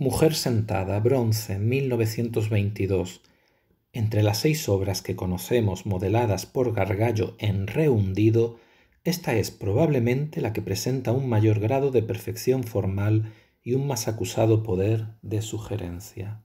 Mujer sentada, bronce, 1922. Entre las seis obras que conocemos modeladas por Gargallo en rehundido, esta es probablemente la que presenta un mayor grado de perfección formal y un más acusado poder de sugerencia.